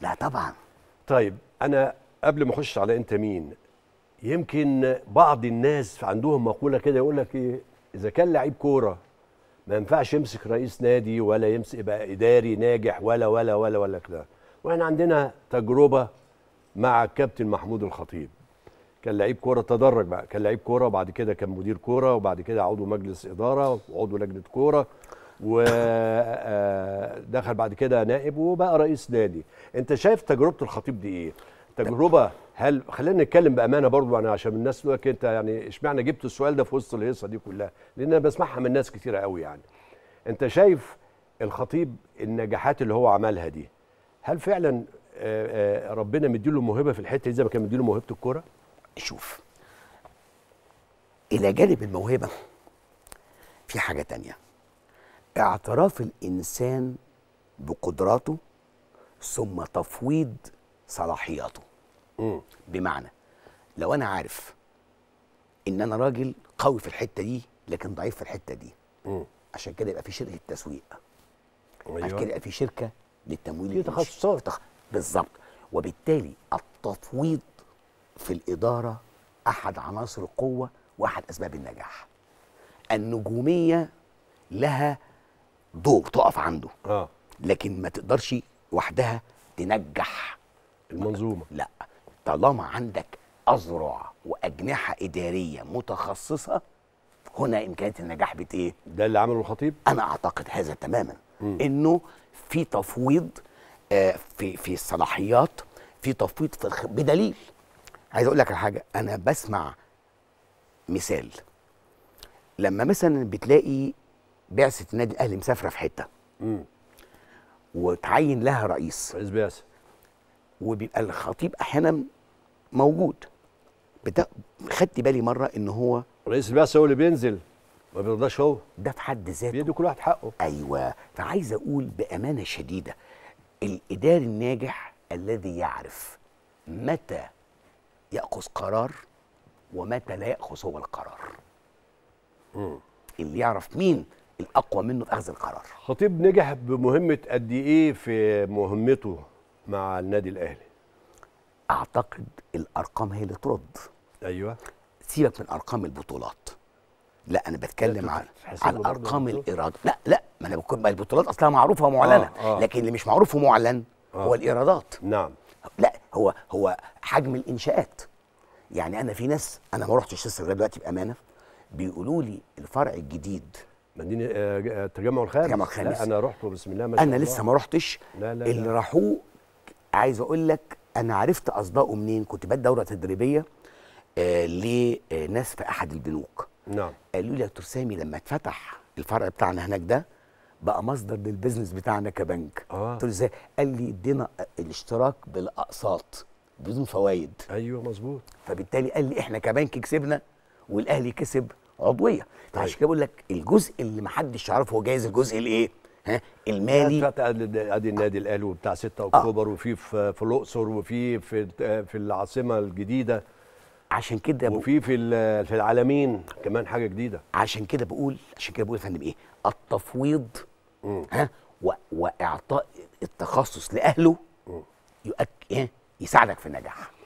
لا طبعا طيب انا قبل ما اخش على انت مين يمكن بعض الناس عندهم مقوله كده يقول لك ايه اذا كان لعيب كوره ما ينفعش يمسك رئيس نادي ولا يمسك يبقى اداري ناجح ولا ولا ولا ولا كده واحنا عندنا تجربه مع الكابتن محمود الخطيب كان لعيب كوره تدرج بقى كان لعيب كوره وبعد كده كان مدير كوره وبعد كده عضو مجلس اداره وعضو لجنه كوره ودخل بعد كده نائب وبقى رئيس نادي انت شايف تجربه الخطيب دي ايه تجربه هل خلينا نتكلم بامانه برضو انا عشان الناس تقول انت يعني اشمعنى جبت السؤال ده في وسط الهيصه دي كلها لان انا بسمعها من ناس كتيره قوي يعني انت شايف الخطيب النجاحات اللي هو عملها دي هل فعلا آه، آه، ربنا مديله موهبه في الحته دي زي ما كان مديله موهبه الكوره شوف الى جانب الموهبه في حاجه تانية اعتراف الانسان بقدراته ثم تفويض صلاحياته مم. بمعنى لو انا عارف ان انا راجل قوي في الحته دي لكن ضعيف في الحته دي مم. عشان كده يبقى في شركه تسويق أيوة. عشان كده يبقى في شركه للتمويل في تخصصات بالظبط وبالتالي التفويض في الاداره احد عناصر القوه واحد اسباب النجاح النجوميه لها دور تقف عنده اه لكن ما تقدرش وحدها تنجح المنظومه لا طالما عندك اذرع واجنحه اداريه متخصصه هنا امكانيه النجاح بت ايه؟ ده اللي عمله الخطيب؟ انا اعتقد هذا تماما م. انه في تفويض آه في في الصلاحيات في تفويض في الخ... بدليل عايز اقول لك على حاجه انا بسمع مثال لما مثلا بتلاقي بعثه النادي الاهلي مسافره في حته امم وتعين لها رئيس رئيس بعثه وبيبقى الخطيب احيانا موجود بتا... خدت بالي مره ان هو رئيس البعثه هو اللي بينزل ما بيرضاش هو ده في حد ذاته بيدي كل واحد حقه ايوه فعايز اقول بامانه شديده الاداري الناجح الذي يعرف متى ياخذ قرار ومتى لا ياخذ هو القرار مم. اللي يعرف مين الاقوى منه في اخذ القرار خطيب نجح بمهمه قد ايه في مهمته مع النادي الاهلي اعتقد الارقام هي اللي ترد ايوه سيبك من ارقام البطولات لا انا بتكلم عن عن ارقام الايرادات لا لا ما انا بكون البطولات اصلها معروفه ومعلنه آه آه. لكن اللي مش معروف ومعلن آه. هو الايرادات نعم لا هو هو حجم الانشاءات يعني انا في ناس انا ما رحتش لسه دلوقتي بامانه بيقولوا لي الفرع الجديد مدينه آه، آه، التجمع الخامس التجمع الخامس انا رحته بسم الله ما شاء انا لسه ما رحتش لا لا اللي راحوه عايز اقول لك انا عرفت اصدقه منين كنت بدي دوره تدريبيه آه لناس في احد البنوك نعم قالوا لي يا دكتور سامي لما اتفتح الفرع بتاعنا هناك ده بقى مصدر للبيزنس بتاعنا كبنك آه. قلت له ازاي قال لي ادينا الاشتراك بالاقساط بدون فوائد ايوه مظبوط فبالتالي قال لي احنا كبنك كسبنا والاهلي كسب عضويه طيب. عشان كده بقول لك الجزء اللي محدش يعرفه هو جايز الجزء الايه ها المالي ادي النادي آه. الاهلي وبتاع 6 آه. اكتوبر آه. وفي في الاقصر وفي في في العاصمه الجديده عشان كده وفي في في العالمين كمان حاجه جديده عشان كده بقول عشان كده بقول يا فندم ايه التفويض م. ها واعطاء التخصص لاهله يؤك... يساعدك في النجاح